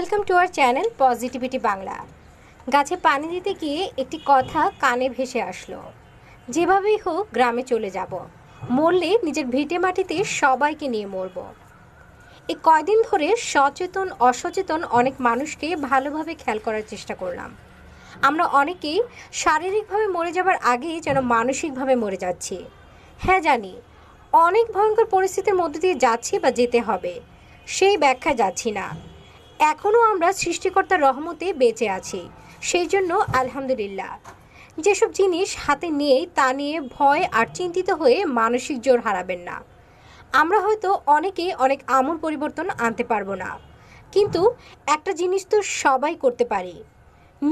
welcome to our channel positivity Bangla গাছে পানি দিতে গিয়ে একটি কথা কানে ভেসে আসলো যেভাবেই হোক গ্রামে চলে যাব মরলে নিজের ভিটে মাটিতে সবাইকে নিয়ে মরব এই কয়দিন ধরে সচেতন অসচেতন অনেক মানুষকে ভালোভাবে খেয়াল করার চেষ্টা করলাম আমরা অনেকেই শারীরিকভাবে মরে যাবার আগেই যেন মানসিকভাবে মরে যাচ্ছি হ্যাঁ জানি অনেক ভয়ঙ্কর পরিস্থিতির মধ্যে দিয়ে যাচ্ছি বা যেতে হবে সেই ব্যাখ্যা যাচ্ছি না এখনও আমরা সৃষ্টিকর্তার রহমতে বেঁচে আছি সেই জন্য আলহামদুলিল্লাহ যেসব জিনিস হাতে নেই তা নিয়ে ভয় আর চিন্তিত হয়ে মানসিক জোর হারাবেন না আমরা হয়তো অনেকে অনেক আমূল পরিবর্তন আনতে পারবো না কিন্তু একটা জিনিস তো সবাই করতে পারি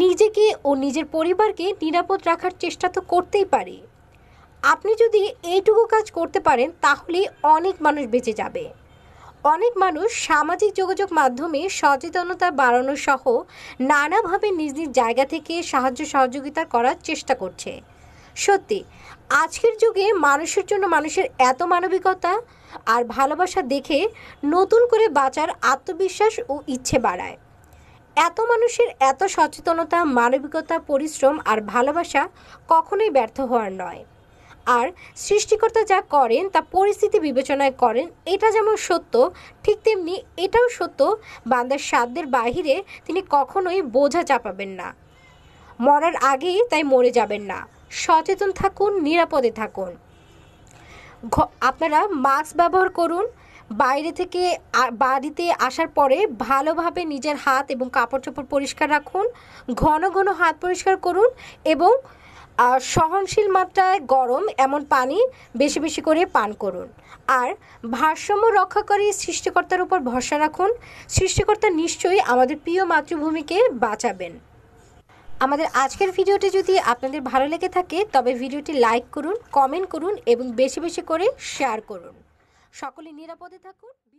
নিজেকে ও নিজের পরিবারকে নিরাপদ রাখার চেষ্টা তো করতেই পারি আপনি যদি এইটুকু কাজ করতে পারেন তাহলে অনেক মানুষ বেঁচে যাবে অনেক মানুষ সামাজিক যোগাযোগ মাধ্যমে সচেতনতা বাড়ানো সহ নানাভাবে নিজ নিজ জায়গা থেকে সাহায্য সহযোগিতা করার চেষ্টা করছে সত্যি আজকের যুগে মানুষের জন্য মানুষের এত মানবিকতা আর ভালোবাসা দেখে নতুন করে বাঁচার আত্মবিশ্বাস ও ইচ্ছে বাড়ায় এত মানুষের এত সচেতনতা মানবিকতা পরিশ্রম আর ভালোবাসা কখনোই ব্যর্থ হওয়ার নয় আর সৃষ্টিকর্তা যা করেন তা পরিস্থিতি বিবেচনায় করেন এটা যেমন সত্য ঠিক তেমনি এটাও সত্য বান্দার সাধ্যের বাহিরে তিনি কখনোই বোঝা চাপাবেন না মরার আগেই তাই মরে যাবেন না সচেতন থাকুন নিরাপদে থাকুন আপনারা মাস্ক ব্যবহার করুন বাইরে থেকে বাড়িতে আসার পরে ভালোভাবে নিজের হাত এবং কাপড় চোপড় পরিষ্কার রাখুন ঘন ঘন হাত পরিষ্কার করুন এবং আর সহনশীল মাত্রায় গরম এমন পানি বেশি বেশি করে পান করুন আর ভারসাম্য রক্ষা করে সৃষ্টিকর্তার উপর ভরসা রাখুন সৃষ্টিকর্তা নিশ্চয়ই আমাদের প্রিয় মাতৃভূমিকে বাঁচাবেন আমাদের আজকের ভিডিওটি যদি আপনাদের ভালো লেগে থাকে তবে ভিডিওটি লাইক করুন কমেন্ট করুন এবং বেশি বেশি করে শেয়ার করুন সকলে নিরাপদে থাকুন